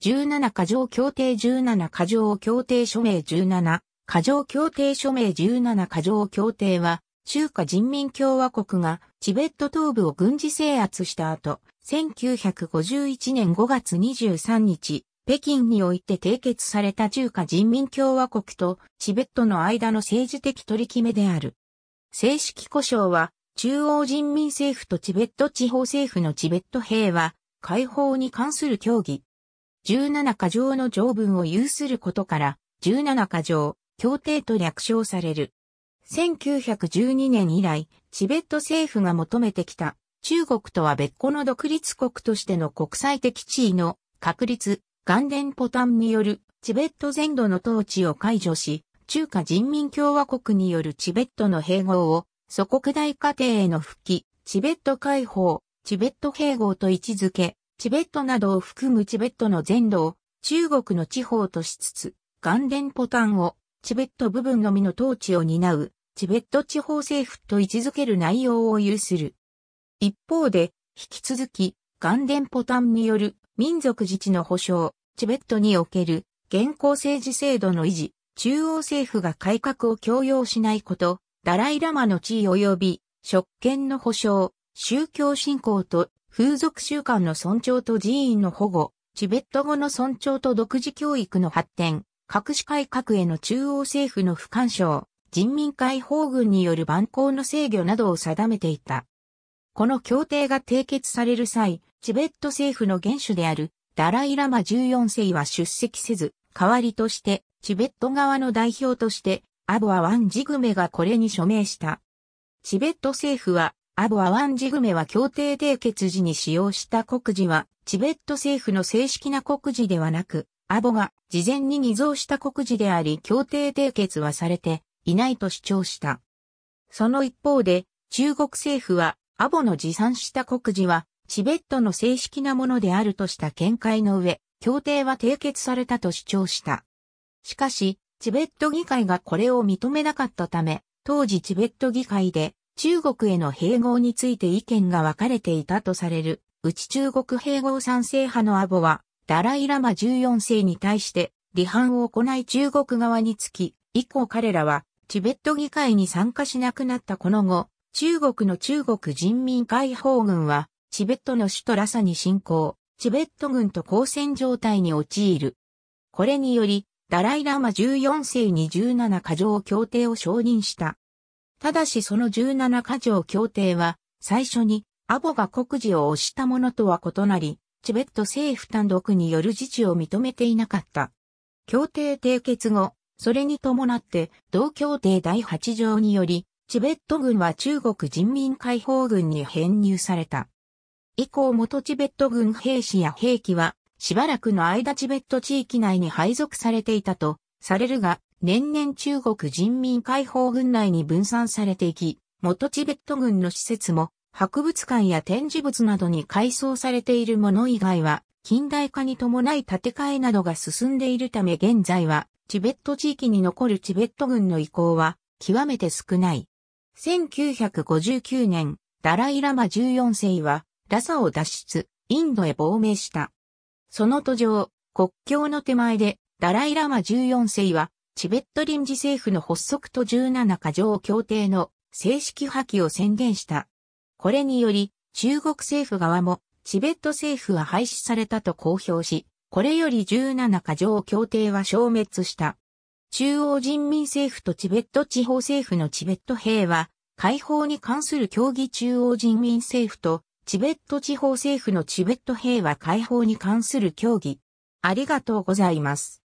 17過剰協定17過剰協定署名17過剰協定署名17過剰協定は中華人民共和国がチベット東部を軍事制圧した後、1951年5月23日、北京において締結された中華人民共和国とチベットの間の政治的取り決めである。正式呼称は、中央人民政府とチベット地方政府のチベット平和、解放に関する協議、17か条の条文を有することから、17か条、協定と略称される。1912年以来、チベット政府が求めてきた、中国とは別個の独立国としての国際的地位の確立、元年ポタンによるチベット全土の統治を解除し、中華人民共和国によるチベットの併合を祖国大家庭への復帰、チベット解放、チベット併合と位置づけ、チベットなどを含むチベットの全土を中国の地方としつつ、元連ポタンをチベット部分のみの統治を担うチベット地方政府と位置づける内容を有する。一方で、引き続き、元連ポタンによる民族自治の保障、チベットにおける現行政治制度の維持、中央政府が改革を強要しないこと、ダライラマの地位及び、職権の保障、宗教信仰と風俗習慣の尊重と寺院の保護、チベット語の尊重と独自教育の発展、各種改革への中央政府の不干渉、人民解放軍による蛮行の制御などを定めていた。この協定が締結される際、チベット政府の元首であるダライラマ14世は出席せず、代わりとしてチベット側の代表としてアボアワンジグメがこれに署名した。チベット政府はアボアワンジグメは協定締結時に使用した国事は、チベット政府の正式な国事ではなく、アボが事前に偽造した国事であり協定締結はされていないと主張した。その一方で、中国政府は、アボの持参した国事は、チベットの正式なものであるとした見解の上、協定は締結されたと主張した。しかし、チベット議会がこれを認めなかったため、当時チベット議会で中国への併合について意見が分かれていたとされる、内中国併合賛成派のアボは、ダライラマ14世に対して、離反を行い中国側につき、以降彼らは、チベット議会に参加しなくなったこの後、中国の中国人民解放軍は、チベットの首都ラサに侵攻、チベット軍と交戦状態に陥る。これにより、ダライラマ14世に17過条協定を承認した。ただしその17か条協定は、最初にアボが国事を推したものとは異なり、チベット政府単独による自治を認めていなかった。協定締結後、それに伴って同協定第8条により、チベット軍は中国人民解放軍に編入された。以降元チベット軍兵士や兵器は、しばらくの間チベット地域内に配属されていたと、されるが、年々中国人民解放軍内に分散されていき、元チベット軍の施設も博物館や展示物などに改装されているもの以外は近代化に伴い建て替えなどが進んでいるため現在はチベット地域に残るチベット軍の意向は極めて少ない。1959年、ダライラマ14世はラサを脱出、インドへ亡命した。その途上、国境の手前でダライラマ14世はチベット臨時政府の発足と17か条協定の正式破棄を宣言した。これにより、中国政府側も、チベット政府は廃止されたと公表し、これより17か条協定は消滅した。中央人民政府とチベット地方政府のチベット兵は、解放に関する協議中央人民政府と、チベット地方政府のチベット兵は解放に関する協議。ありがとうございます。